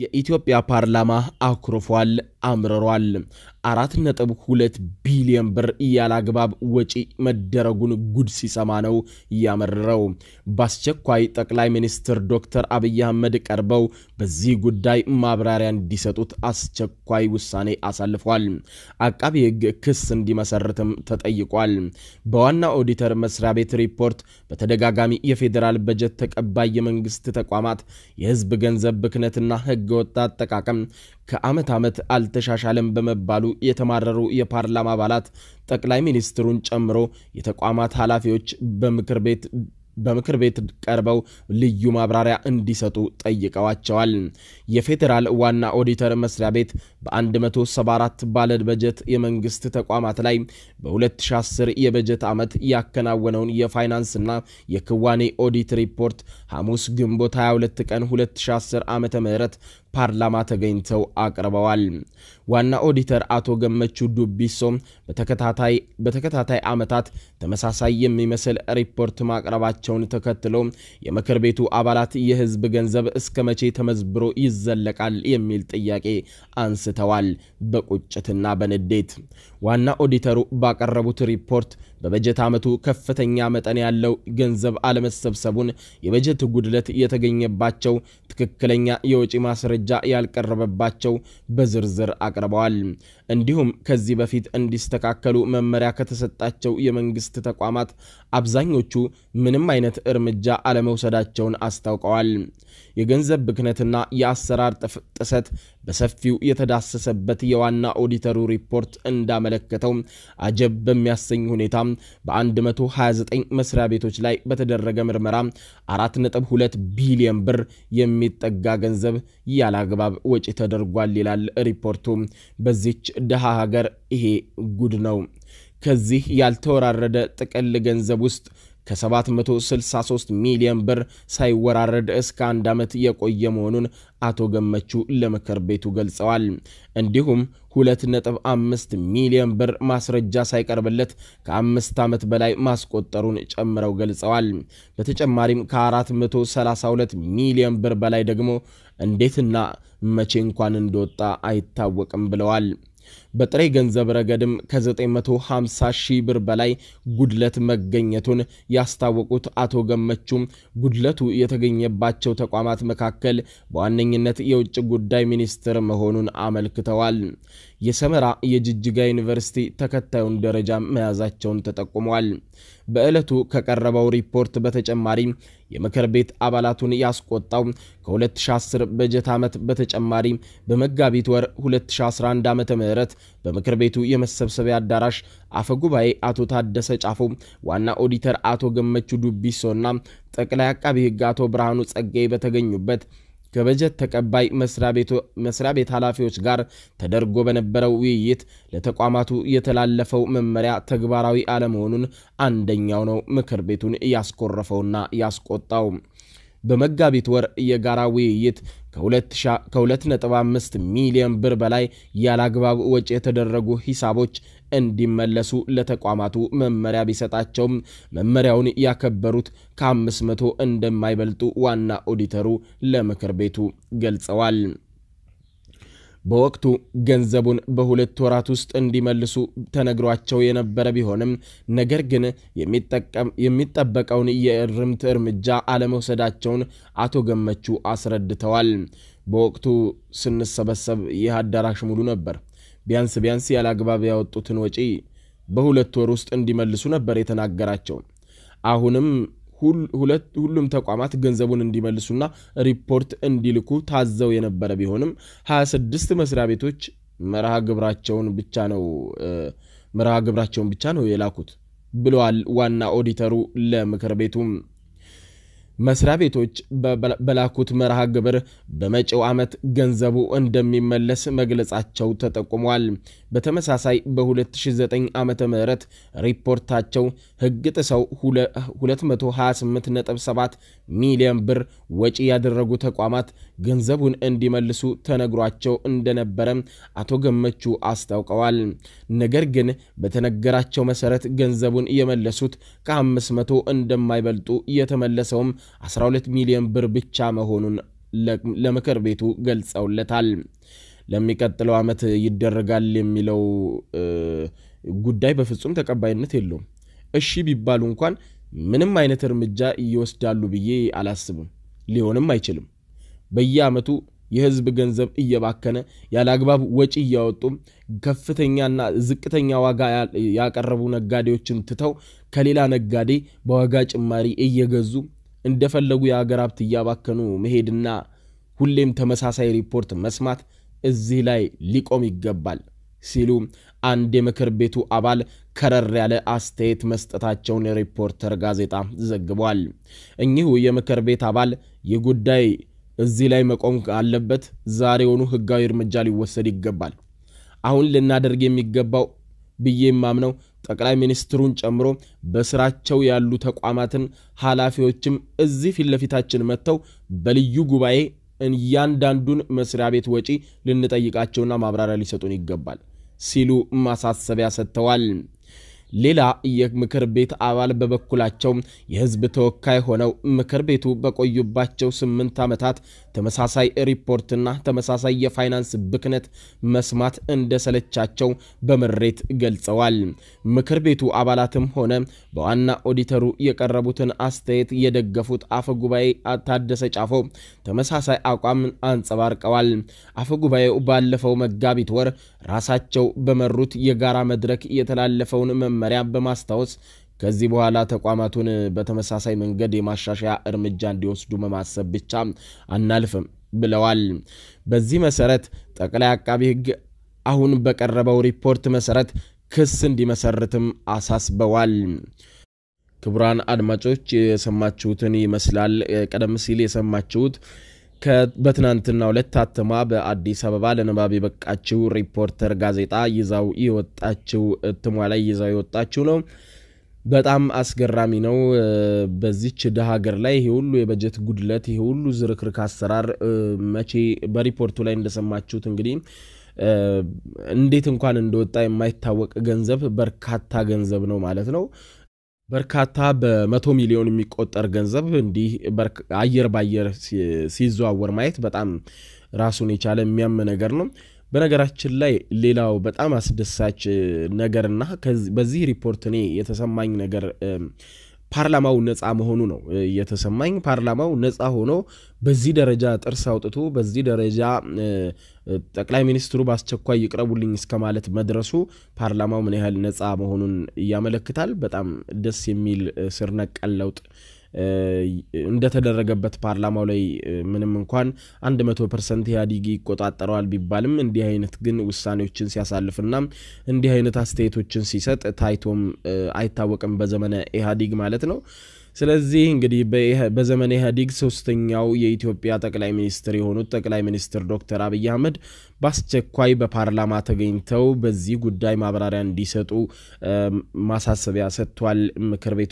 የኢትዮጵያ ፓርላማ አኩርፏል። አምርሯል። አራት ነጥብ ሁለት ቢሊዮን ብር አግባብ ወጪ መደረጉን ጉድ ሲሰማ ነው እያመረረው። በአስቸኳይ ጠቅላይ ሚኒስትር ዶክተር አብይ አህመድ ቀርበው በዚህ ጉዳይ ማብራሪያ እንዲሰጡት አስቸኳይ ውሳኔ አሳልፏል። አቃቢ ሕግ ክስ እንዲመሰርትም ተጠይቋል። በዋና ኦዲተር መስሪያ ቤት ሪፖርት በተደጋጋሚ የፌዴራል በጀት ተቀባይ የመንግስት ተቋማት የህዝብ ገንዘብ ብክነትና ህገወጥ አጠቃቀም ከዓመት ዓመት አል አልተሻሻለም በመባሉ የተማረሩ የፓርላማ አባላት ጠቅላይ ሚኒስትሩን ጨምሮ የተቋማት ኃላፊዎች በምክር ቤት በምክር ቤት ቀርበው ልዩ ማብራሪያ እንዲሰጡ ጠይቀዋቸዋል። የፌዴራል ዋና ኦዲተር መስሪያ ቤት በ174 ባለድ በጀት የመንግስት ተቋማት ላይ በ2010 የበጀት ዓመት ያከናወነውን የፋይናንስና የክዋኔ ኦዲት ሪፖርት ሐሙስ ግንቦት 22 ቀን 2010 ዓ ም ፓርላማ ተገኝተው አቅርበዋል። ዋና ኦዲተር አቶ ገመቹ ዱቢሶ በተከታታይ ዓመታት ተመሳሳይ የሚመስል ሪፖርት ማቅረባቸውን ተከትሎ የምክር ቤቱ አባላት የህዝብ ገንዘብ እስከ መቼ ተመዝብሮ ይዘለቃል የሚል ጥያቄ አንስተዋል። በቁጭትና በንዴት ዋና ኦዲተሩ ባቀረቡት ሪፖርት በበጀት ዓመቱ ከፍተኛ መጠን ያለው ገንዘብ አለመሰብሰቡን፣ የበጀት ጉድለት የተገኘባቸው፣ ትክክለኛ የወጪ ማስረጃ ያልቀረበባቸው በዝርዝር አቅርበዋል። እንዲሁም ከዚህ በፊት እንዲስተካከሉ መመሪያ ከተሰጣቸው የመንግስት ተቋማት አብዛኞቹ ምንም አይነት እርምጃ አለመውሰዳቸውን አስታውቀዋል። የገንዘብ ብክነትና የአሰራር ጥሰት በሰፊው የተዳሰሰበት የዋና ኦዲተሩ ሪፖርት እንዳመለከተው አጀብ በሚያሰኝ ሁኔታ በ129 መስሪያ ቤቶች ላይ በተደረገ ምርመራ 4.2 ቢሊዮን ብር የሚጠጋ ገንዘብ ያላግባብ ወጪ ተደርጓል ይላል ሪፖርቱ። በዚች ድሃ ሀገር ይሄ ጉድ ነው። ከዚህ ያልተወራረደ ጥቅል ገንዘብ ውስጥ ከ763 ሚሊዮን ብር ሳይወራረድ እስከ አንድ ዓመት የቆየ መሆኑን አቶ ገመቹ ለምክር ቤቱ ገልጸዋል። እንዲሁም 2.5 ሚሊዮን ብር ማስረጃ ሳይቀርብለት ከአምስት ዓመት በላይ ማስቆጠሩን ጨምረው ገልጸዋል። በተጨማሪም ከ432 ሚሊዮን ብር በላይ ደግሞ እንዴትና መቼ እንኳን እንደወጣ አይታወቅም ብለዋል። በጥሬ ገንዘብ ረገድም ከ950 ሺህ ብር በላይ ጉድለት መገኘቱን ያስታወቁት አቶ ገመቹም ጉድለቱ የተገኘባቸው ተቋማት መካከል በዋነኝነት የውጭ ጉዳይ ሚኒስቴር መሆኑን አመልክተዋል። የሰመራ የጅጅጋ ዩኒቨርሲቲ ተከታዩን ደረጃ መያዛቸውን ተጠቁሟል። በዕለቱ ከቀረበው ሪፖርት በተጨማሪ የምክር ቤት አባላቱን ያስቆጣው ከ2010 በጀት ዓመት በተጨማሪ በመጋቢት ወር 2011 ም በምክር ቤቱ የመሰብሰቢያ አዳራሽ አፈ ጉባኤ አቶ ታደሰ ጫፎ፣ ዋና ኦዲተር አቶ ገመቹ ዱቢሶና ጠቅላይ አቃቢ ሕግ አቶ ብርሃኑ ጸጋይ በተገኙበት ከበጀት ተቀባይ መስሪያ ቤት ኃላፊዎች ጋር ተደርጎ በነበረው ውይይት ለተቋማቱ የተላለፈው መመሪያ ተግባራዊ አለመሆኑን አንደኛው ነው ምክር ቤቱን ያስኮረፈውና ያስቆጣው። በመጋቢት ወር የጋራ ውይይት ከ2.5 ሚሊዮን ብር በላይ ያላግባብ ወጪ የተደረጉ ሂሳቦች እንዲመለሱ ለተቋማቱ መመሪያ ቢሰጣቸውም መመሪያውን ያከበሩት ከ500 እንደማይበልጡ ዋና ኦዲተሩ ለምክር ቤቱ ገልጸዋል። በወቅቱ ገንዘቡን በሁለት ወራት ውስጥ እንዲመልሱ ተነግሯቸው የነበረ ቢሆንም ነገር ግን የሚጠበቀውን የእርምት እርምጃ አለመውሰዳቸውን አቶ ገመቹ አስረድተዋል። በወቅቱ ስንሰበሰብ ይህ አዳራሽ ሙሉ ነበር። ቢያንስ ቢያንስ ያለ አግባብ ያወጡትን ወጪ በሁለት ወር ውስጥ እንዲመልሱ ነበር የተናገራቸው። አሁንም ሁሉም ተቋማት ገንዘቡን እንዲመልሱና ሪፖርት እንዲልኩ ታዘው የነበረ ቢሆንም 26 መስሪያ ቤቶች መርሃ ግብራቸውን ብቻ ነው መርሃ ግብራቸውን ብቻ ነው የላኩት ብለዋል ዋና ኦዲተሩ ለምክር ቤቱም መስሪያ ቤቶች በላኩት መርሃ ግብር በመጪው ዓመት ገንዘቡ እንደሚመለስ መግለጻቸው ተጠቁሟል። በተመሳሳይ በ2009 ዓ ም ሪፖርታቸው ሕግ ጥሰው 228.7 ሚሊዮን ብር ወጪ ያደረጉ ተቋማት ገንዘቡን እንዲመልሱ ተነግሯቸው እንደነበረ አቶ ገመቹ አስታውቀዋል። ነገር ግን በተነገራቸው መሰረት ገንዘቡን የመለሱት ከ500 እንደማይበልጡ የተመለሰውም 12 ሚሊዮን ብር ብቻ መሆኑን ለምክር ቤቱ ገልጸውለታል። ለሚቀጥለው ዓመት ይደረጋል የሚለው ጉዳይ በፍጹም ተቀባይነት የለውም። እሺ ቢባሉ እንኳን ምንም አይነት እርምጃ ይወስዳሉ ብዬ አላስብም። ሊሆንም አይችልም። በየዓመቱ የህዝብ ገንዘብ እየባከነ ያለ አግባብ ወጪ እያወጡ ከፍተኛና ዝቅተኛ ዋጋ ያቀረቡ ነጋዴዎችን ትተው ከሌላ ነጋዴ በዋጋ ጭማሪ እየገዙ እንደፈለጉ የአገር ሀብት እያባከኑ መሄድና ሁሌም ተመሳሳይ ሪፖርት መስማት እዚህ ላይ ሊቆም ይገባል ሲሉ አንድ የምክር ቤቱ አባል ከረር ያለ አስተያየት መስጠታቸውን የሪፖርተር ጋዜጣ ዘግቧል። እኚሁ የምክር ቤት አባል ይህ ጉዳይ እዚህ ላይ መቆም አለበት፣ ዛሬውኑ ሕጋዊ እርምጃ ሊወሰድ ይገባል። አሁን ልናደርግ የሚገባው ብዬ ማምነው ጠቅላይ ሚኒስትሩን ጨምሮ በስራቸው ያሉ ተቋማትን ኃላፊዎችም እዚህ ፊት ለፊታችን መጥተው በልዩ ጉባኤ እያንዳንዱን መስሪያ ቤት ወጪ ልንጠይቃቸውና ማብራሪያ ሊሰጡን ይገባል ሲሉ ማሳሰቢያ ሰጥተዋል። ሌላ የምክር ቤት አባል በበኩላቸው የህዝብ ተወካይ ሆነው ምክር ቤቱ በቆዩባቸው ስምንት ዓመታት ተመሳሳይ ሪፖርትና ተመሳሳይ የፋይናንስ ብክነት መስማት እንደሰለቻቸው በምሬት ገልጸዋል። ምክር ቤቱ አባላትም ሆነ በዋና ኦዲተሩ የቀረቡትን አስተያየት የደገፉት አፈ ጉባኤ ታደሰ ጫፎ ተመሳሳይ አቋም አንጸባርቀዋል። አፈ ጉባኤው ባለፈው መጋቢት ወር ራሳቸው በመሩት የጋራ መድረክ የተላለፈውን መመሪያ በማስታወስ ከዚህ በኋላ ተቋማቱን በተመሳሳይ መንገድ የማሻሻያ እርምጃ እንዲወስዱ መማሰብ ብቻ አናልፍም ብለዋል። በዚህ መሰረት ጠቅላይ አቃቢ ሕግ አሁን በቀረበው ሪፖርት መሰረት ክስ እንዲመሰርትም አሳስበዋል። ክቡራን አድማጮች የሰማችሁትን ይመስላል። ቀደም ሲል የሰማችሁት በትናንትና ሁለት ታትማ በአዲስ አበባ ለንባብ የበቃችው ሪፖርተር ጋዜጣ ይዛው የወጣችው እትሟ ላይ ይዛው የወጣችው ነው። በጣም አስገራሚ ነው። በዚች ድሃ ሀገር ላይ ይሄ ሁሉ የበጀት ጉድለት፣ ይሄ ሁሉ ዝርክርክ አሰራር መቼ በሪፖርቱ ላይ እንደሰማችሁት እንግዲህ እንዴት እንኳን እንደወጣ የማይታወቅ ገንዘብ በርካታ ገንዘብ ነው ማለት ነው። በርካታ በመቶ ሚሊዮን የሚቆጠር ገንዘብ እንዲህ አየር ባየር ሲዘዋወር ማየት በጣም ራሱን የቻለ የሚያም ነገር ነው። በነገራችን ላይ ሌላው በጣም አስደሳች ነገርና በዚህ ሪፖርት እኔ የተሰማኝ ነገር ፓርላማው ነፃ መሆኑ ነው የተሰማኝ። ፓርላማው ነፃ ሆኖ በዚህ ደረጃ ጥርስ አውጥቶ በዚህ ደረጃ ጠቅላይ ሚኒስትሩ በአስቸኳይ ይቅረቡልኝ እስከ ማለት መድረሱ ፓርላማው ምን ያህል ነፃ መሆኑን ያመለክታል። በጣም ደስ የሚል ስር ነቀል ለውጥ እንደተደረገበት ፓርላማው ላይ ምንም እንኳን አንድ መቶ ፐርሰንት ኢህአዲግ ይቆጣጠረዋል ቢባልም እንዲህ አይነት ግን ውሳኔዎችን ሲያሳልፍና እንዲህ አይነት አስተያየቶችን ሲሰጥ ታይቶም አይታወቅም በዘመነ ኢህአዲግ ማለት ነው። ስለዚህ እንግዲህ በዘመነ ኢህአዲግ ሶስተኛው የኢትዮጵያ ጠቅላይ ሚኒስትር የሆኑት ጠቅላይ ሚኒስትር ዶክተር አብይ አህመድ በአስቸኳይ በፓርላማ ተገኝተው በዚህ ጉዳይ ማብራሪያ እንዲሰጡ ማሳሰቢያ ሰጥቷል ምክር ቤቱ።